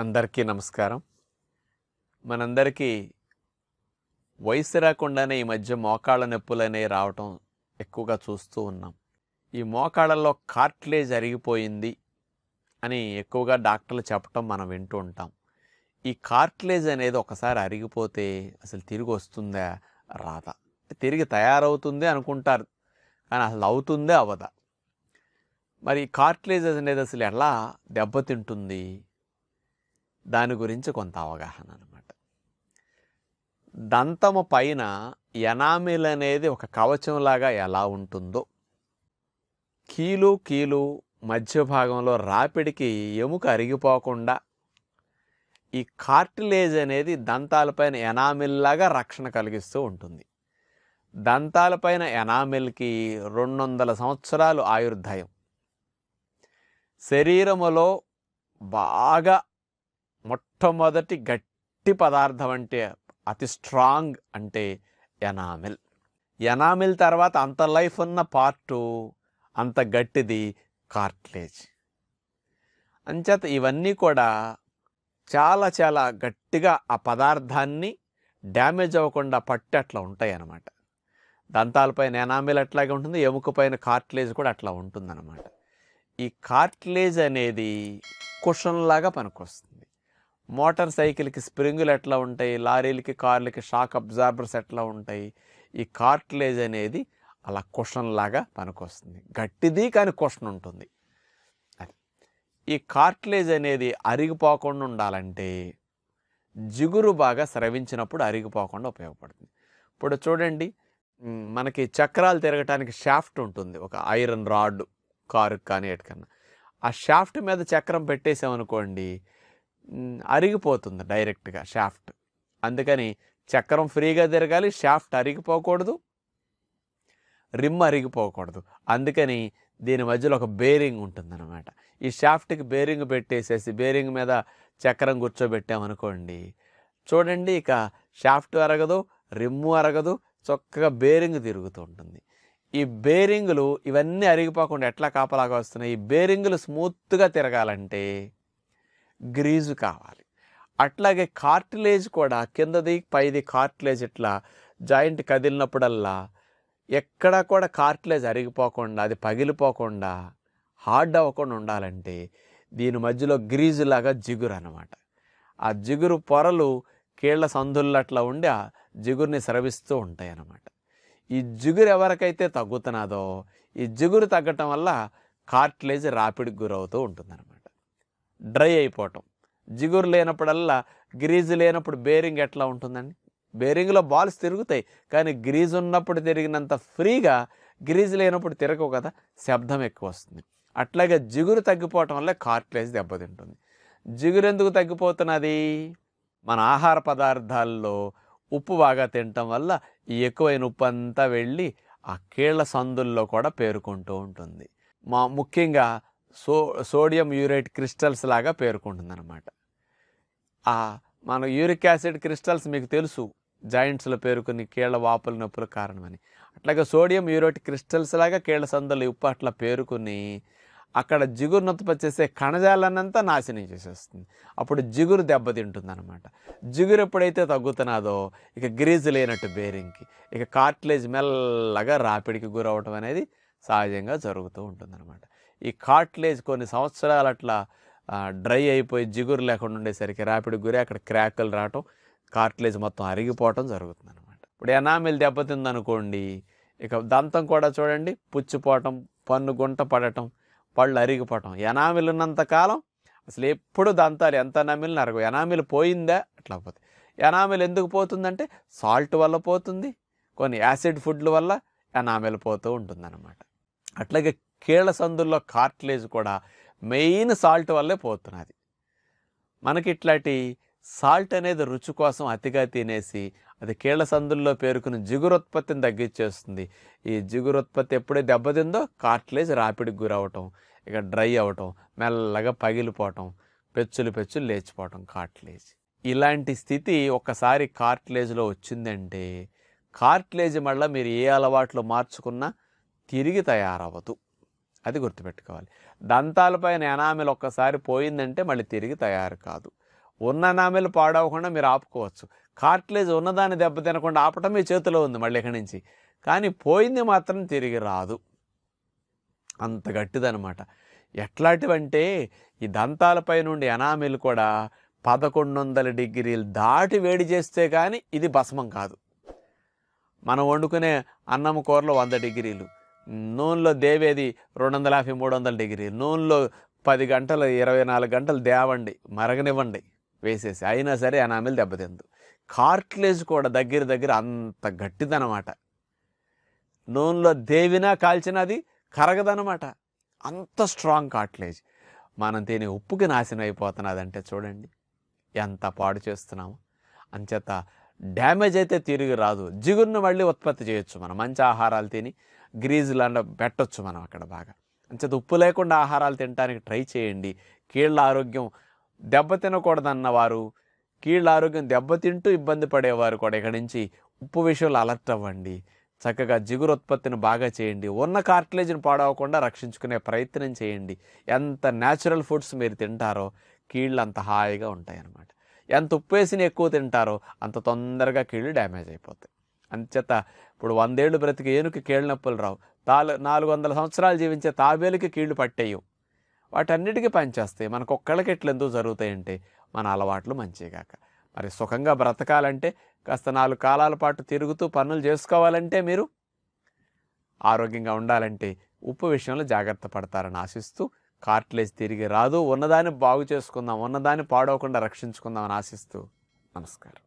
అందరికీ నమస్కారం మనందరికీ వయసు రాకుండానే ఈ మధ్య మోకాళ్ళ నొప్పులు అనేవి రావటం ఎక్కువగా చూస్తూ ఉన్నాం ఈ మోకాళ్ళల్లో కార్ట్లేజ్ అరిగిపోయింది అని ఎక్కువగా డాక్టర్లు చెప్పటం మనం వింటూ ఉంటాం ఈ కార్ట్లేజ్ అనేది ఒకసారి అరిగిపోతే అసలు తిరిగి వస్తుందా రాదా తిరిగి తయారవుతుంది అనుకుంటారు కానీ అసలు అవుతుందే అవదా మరి కార్ట్లేజెస్ అనేది అసలు ఎలా దెబ్బతింటుంది దాని గురించి కొంత అవగాహన అనమాట దంతము పైన ఎనామిల్ అనేది ఒక కవచంలాగా ఎలా ఉంటుందో కీలు కీలు మధ్య భాగంలో రాపిడికి ఎముక అరిగిపోకుండా ఈ కార్టిలేజ్ అనేది దంతాలపైన ఎనామిల్లాగా రక్షణ కలిగిస్తూ ఉంటుంది దంతాలపైన ఎనామిల్కి రెండు వందల సంవత్సరాలు ఆయుర్దాయం శరీరములో బాగా మొట్టమొదటి గట్టి పదార్థం అంటే అతి స్ట్రాంగ్ అంటే ఎనామిల్ ఎనామిల్ తర్వాత అంత లైఫ్ ఉన్న పార్టు అంత గట్టిది కార్ట్లేజ్ అంచేత ఇవన్నీ కూడా చాలా చాలా గట్టిగా ఆ పదార్థాన్ని డ్యామేజ్ అవ్వకుండా పట్టి అట్లా ఉంటాయి అన్నమాట దంతాలపైన ఎనామిల్ అట్లాగే ఉంటుంది ఎముకపైన కార్ట్లేజ్ కూడా అట్లా ఉంటుందన్నమాట ఈ కార్ట్లేజ్ అనేది కుషన్లాగా పనికొస్తుంది మోటార్ సైకిల్కి స్ప్రింగులు ఎట్లా ఉంటాయి లారీలకి కార్లకి షాక్ అబ్జార్బర్స్ ఎట్లా ఉంటాయి ఈ కార్ట్లేజ్ అనేది అలా కుషన్ లాగా పనికొస్తుంది గట్టిది కానీ కుషన్ ఉంటుంది అది ఈ కార్ట్లేజ్ అనేది అరిగిపోకుండా ఉండాలంటే జిగురు బాగా స్రవించినప్పుడు అరిగిపోకుండా ఉపయోగపడుతుంది ఇప్పుడు చూడండి మనకి చక్రాలు తిరగటానికి షాఫ్ట్ ఉంటుంది ఒక ఐరన్ రాడ్ కారు కానీ ఎటుకన్నా ఆ షాఫ్ట్ మీద చక్రం పెట్టేసామనుకోండి అరిగిపోతుంది డైరెక్ట్గా షాఫ్ట్ అందుకని చక్రం ఫ్రీగా తిరగాలి షాఫ్ట్ అరిగిపోకూడదు రిమ్ అరిగిపోకూడదు అందుకని దీని మధ్యలో ఒక బేరింగ్ ఉంటుందన్నమాట ఈ షాఫ్ట్కి బేరింగ్ పెట్టేసేసి బేరింగ్ మీద చక్రం కూర్చోబెట్టామనుకోండి చూడండి ఇక షాఫ్ట్ అరగదు రిమ్ము అరగదు చక్కగా బేరింగ్ తిరుగుతూ ఉంటుంది ఈ బేరింగులు ఇవన్నీ అరిగిపోకుండా ఎట్లా కాపలాగా వస్తున్నాయి ఈ బేరింగులు స్మూత్గా తిరగాలంటే గ్రీజు కావాలి అట్లాగే కార్టిలేజ్ కూడా కిందది పైది కార్టిలేజ్ ఇట్లా జాయింట్ కదిలినప్పుడల్లా ఎక్కడా కూడా కార్టిలేజ్ అరిగిపోకుండా అది పగిలిపోకుండా హార్డ్ అవ్వకుండా ఉండాలంటే దీని మధ్యలో గ్రీజు లాగా జిగురు అనమాట ఆ జిగురు పొరలు కీళ్ల సందుల్లో అట్లా ఉండి ఆ జిగురుని స్రవిస్తూ ఉంటాయి అన్నమాట ఈ జిగురు ఎవరికైతే తగ్గుతున్నదో ఈ జిగురు తగ్గటం వల్ల కార్ట్లేజ్ రాపిడికి గురవుతూ ఉంటుందన్నమాట డ్రై అయిపోవటం జిగురు లేనప్పుడల్లా గ్రీజు లేనప్పుడు బేరింగ్ ఎట్లా ఉంటుందండి బేరింగ్లో బాల్స్ తిరుగుతాయి కానీ గ్రీజ్ ఉన్నప్పుడు తిరిగినంత ఫ్రీగా గ్రీజ్ లేనప్పుడు తిరగవు కదా శబ్దం ఎక్కువ వస్తుంది అట్లాగే జిగురు తగ్గిపోవటం వల్ల కార్ట్లేజ్ దెబ్బతింటుంది జిగురు ఎందుకు తగ్గిపోతున్నది మన ఆహార పదార్థాల్లో ఉప్పు బాగా తినటం వల్ల ఈ ఎక్కువైన ఉప్పు అంతా వెళ్ళి ఆ కీళ్ల సందుల్లో కూడా పేరుకుంటూ ఉంటుంది మా ముఖ్యంగా సో సోడియం యూరేట్ క్రిస్టల్స్ లాగా పేర్కొంటుంది అనమాట మన యూరిక్ యాసిడ్ క్రిస్టల్స్ మీకు తెలుసు జాయింట్స్లో పేరుకొని కీళ్ళ వాపుల నొప్పుల కారణమని అట్లాగే సోడియం యూరేట్ క్రిస్టల్స్ లాగా కీళ్ళ సందులు ఉప్పు అట్లా పేరుకొని అక్కడ ఉత్పత్తి చేసే కణజాలన్నంతా నాశనం చేసేస్తుంది అప్పుడు జిగురు దెబ్బతింటుంది అనమాట జిగురు ఎప్పుడైతే తగ్గుతున్నదో ఇక గ్రీజ్ లేనట్టు బేరింగ్కి ఇక కార్ట్లేజ్ మెల్లగా రాపిడికి గురవటం అనేది సహజంగా జరుగుతూ ఉంటుంది అనమాట ఈ కాట్లేజ్ కొన్ని సంవత్సరాలు అట్లా డ్రై అయిపోయి జిగురు లేకుండా ఉండేసరికి ర్యాపిడ్ గురి అక్కడ క్రాకులు రావటం కార్ట్లేజ్ మొత్తం అరిగిపోవటం జరుగుతుంది అనమాట ఇప్పుడు ఎనామిల్ దెబ్బతిందనుకోండి ఇక దంతం కూడా చూడండి పుచ్చిపోవటం పన్ను గుంట పడటం పళ్ళు అరిగిపోవటం ఎనామిల్ ఉన్నంతకాలం అసలు ఎప్పుడు దంతాలు ఎంత ఎనామిల్ నరగవు ఎనామిల్ పోయిందా అట్లా పోతుంది ఎనామిల్ ఎందుకు పోతుందంటే సాల్ట్ వల్ల పోతుంది కొన్ని యాసిడ్ ఫుడ్ల వల్ల ఎనామిల్ పోతూ అనమాట అట్లాగే కీళ్ళ సందుల్లో కార్ట్లేజ్ కూడా మెయిన్ సాల్ట్ వల్లే పోతున్నది మనకి ఇట్లాంటి సాల్ట్ అనేది రుచి కోసం అతిగా తినేసి అది కీళ్ళ సందుల్లో పేరుకుని జిగురుత్పత్తిని తగ్గించేస్తుంది ఈ జిగురుత్పత్తి ఎప్పుడే దెబ్బతిందో కార్ట్లేజ్ రాపిడికి గురవటం ఇక డ్రై అవటం మెల్లగా పగిలిపోవటం పెచ్చులు పెచ్చులు లేచిపోవటం కార్ట్లేజ్ ఇలాంటి స్థితి ఒక్కసారి కార్ట్లేజ్లో వచ్చిందంటే కార్ట్లేజ్ మళ్ళీ మీరు ఏ అలవాట్లు మార్చుకున్నా తిరిగి తయారవ్వదు అది గుర్తుపెట్టుకోవాలి దంతాలపైన ఎనామిల్ ఒక్కసారి పోయిందంటే మళ్ళీ తిరిగి తయారు కాదు ఉన్న ఎనామిల్ పాడవకుండా మీరు ఆపుకోవచ్చు కార్ట్లేజ్ ఉన్నదాన్ని దెబ్బ తినకుండా ఆపటం మీ చేతిలో ఉంది మళ్ళీ ఇక్కడి నుంచి కానీ పోయింది మాత్రం తిరిగి రాదు అంత గట్టిదనమాట ఎట్లాంటివంటే ఈ దంతాలపై నుండి ఎనామిల్ కూడా పదకొండు వందల డిగ్రీలు దాటి వేడి చేస్తే కానీ ఇది భస్మం కాదు మనం వండుకునే అన్నం కూరలో వంద డిగ్రీలు నూనెలో దేవేది రెండు వందల యాభై మూడు వందల డిగ్రీ నూనెలో పది గంటలు ఇరవై నాలుగు గంటలు దేవండి మరగనివ్వండి వేసేసి అయినా సరే అనామిలు దెబ్బతిందు కార్ట్లేజ్ కూడా దగ్గర దగ్గర అంత గట్టిదనమాట నూనెలో దేవినా కాల్చినది కరగదనమాట అంత స్ట్రాంగ్ కార్ట్లేజ్ మనం తినే ఉప్పుకి నాశనం అయిపోతున్నదంటే చూడండి ఎంత పాడు చేస్తున్నాము అంచేత డ్యామేజ్ అయితే తిరిగి రాదు జిగురును మళ్ళీ ఉత్పత్తి చేయొచ్చు మనం మంచి ఆహారాలు తిని గ్రీజు లాంటి పెట్టొచ్చు మనం అక్కడ బాగా అంచేత ఉప్పు లేకుండా ఆహారాలు తినడానికి ట్రై చేయండి కీళ్ళ ఆరోగ్యం దెబ్బ తినకూడదన్న వారు కీళ్ళ ఆరోగ్యం దెబ్బతింటూ ఇబ్బంది పడేవారు కూడా ఇక్కడి నుంచి ఉప్పు విషయంలో అలర్ట్ అవ్వండి చక్కగా జిగురు ఉత్పత్తిని బాగా చేయండి ఉన్న కార్టిలేజ్ని పాడవకుండా రక్షించుకునే ప్రయత్నం చేయండి ఎంత న్యాచురల్ ఫుడ్స్ మీరు తింటారో కీళ్ళు అంత హాయిగా ఉంటాయి అన్నమాట ఎంత ఉప్పు వేసిన ఎక్కువ తింటారో అంత తొందరగా కీళ్ళు డ్యామేజ్ అయిపోతాయి అంచేత ఇప్పుడు వందేళ్లు బ్రతికి ఏనుకి నొప్పులు రావు తాలు నాలుగు వందల సంవత్సరాలు జీవించే తాబేలుకి కీళ్లు పట్టేయు వాటన్నిటికీ పనిచేస్తాయి మనకు ఒక్కళ్ళకి ఎట్లెందుకు జరుగుతాయంటే మన అలవాట్లు మంచిగాక మరి సుఖంగా బ్రతకాలంటే కాస్త నాలుగు కాలాల పాటు తిరుగుతూ పనులు చేసుకోవాలంటే మీరు ఆరోగ్యంగా ఉండాలంటే ఉప్పు విషయంలో జాగ్రత్త పడతారని ఆశిస్తూ కార్ట్లేజ్ తిరిగి రాదు ఉన్నదాన్ని బాగు చేసుకుందాం ఉన్నదాన్ని పాడవకుండా రక్షించుకుందామని ఆశిస్తూ నమస్కారం